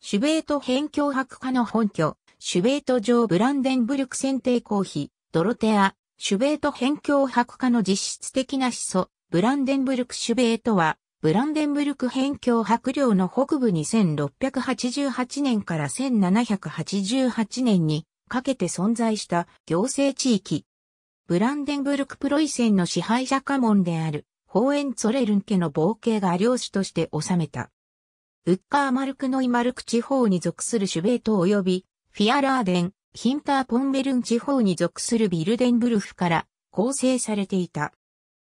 シュベート辺境博化の本拠、シュベート城ブランデンブルク選定公費、ドロテア、シュベート辺境博化の実質的な始祖、ブランデンブルクシュベートは、ブランデンブルク辺境白領の北部に1688年から1788年にかけて存在した行政地域。ブランデンブルクプロイセンの支配者家門である、ホーエンツォレルン家の冒険が領主として治めた。ウッカーマルクノイマルク地方に属するシュベート及び、フィアラーデン、ヒンターポンベルン地方に属するビルデンブルフから構成されていた。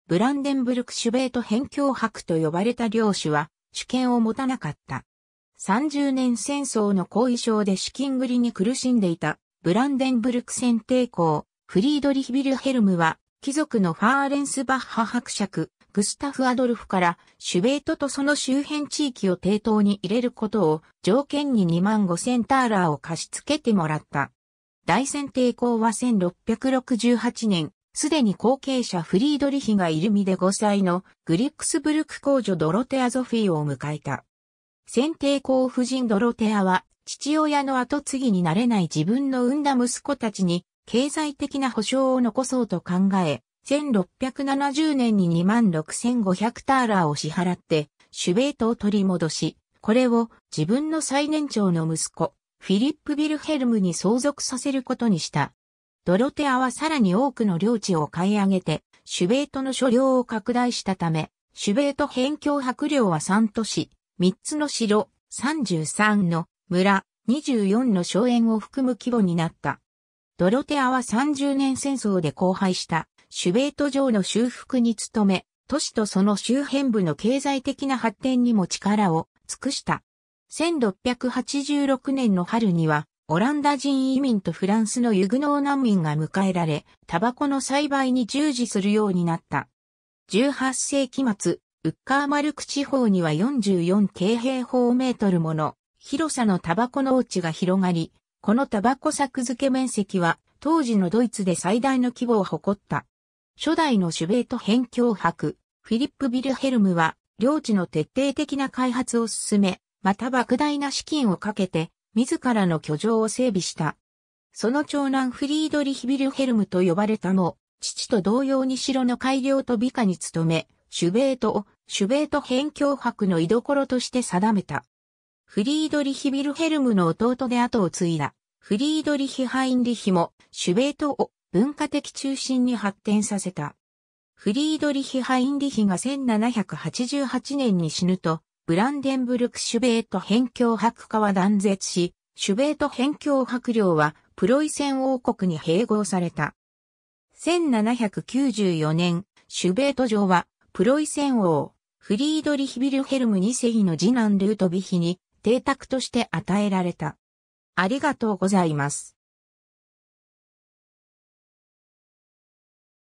ブランデンブルクシュベート辺境伯と呼ばれた領主は主権を持たなかった。30年戦争の後遺症で資金繰りに苦しんでいたブランデンブルク選定校フリードリヒ・ビルヘルムは貴族のファーレンス・バッハ伯爵グスタフ・アドルフからシュベートとその周辺地域を抵当に入れることを条件に2万5千ターラーを貸し付けてもらった。大戦抵抗は1668年、すでに後継者フリードリヒがいる身で5歳のグリックスブルク公女ドロテア・ゾフィーを迎えた。先帝公夫人ドロテアは父親の後継ぎになれない自分の産んだ息子たちに経済的な保障を残そうと考え、1670年に26,500ターラーを支払って、シュベートを取り戻し、これを自分の最年長の息子、フィリップ・ビルヘルムに相続させることにした。ドロテアはさらに多くの領地を買い上げて、シュベートの所領を拡大したため、シュベート辺境白領は3都市、3つの城、33の村、24の荘園を含む規模になった。ドロテアは30年戦争で荒廃したシュベート城の修復に努め、都市とその周辺部の経済的な発展にも力を尽くした。1686年の春には、オランダ人移民とフランスのユグノー難民が迎えられ、タバコの栽培に従事するようになった。18世紀末、ウッカーマルク地方には44京平方メートルもの広さのタバコ農地が広がり、このタバコ作付け面積は当時のドイツで最大の規模を誇った。初代のシュベート辺境伯、フィリップ・ビルヘルムは、領地の徹底的な開発を進め、また莫大な資金をかけて、自らの居城を整備した。その長男フリードリヒ・ビルヘルムと呼ばれたも、父と同様に城の改良と美化に努め、シュベートを、シュベート辺境伯の居所として定めた。フリードリヒ・ビルヘルムの弟で後を継いだ、フリードリヒ・ハインリヒも、シュベートを、文化的中心に発展させた。フリードリヒ・ハインリヒが1788年に死ぬと、ブランデンブルク・シュベート辺境博化は断絶し、シュベート辺境博領はプロイセン王国に併合された。1794年、シュベート城はプロイセン王、フリードリヒ・ビルヘルム2世の次男ルートビヒに邸宅として与えられた。ありがとうございます。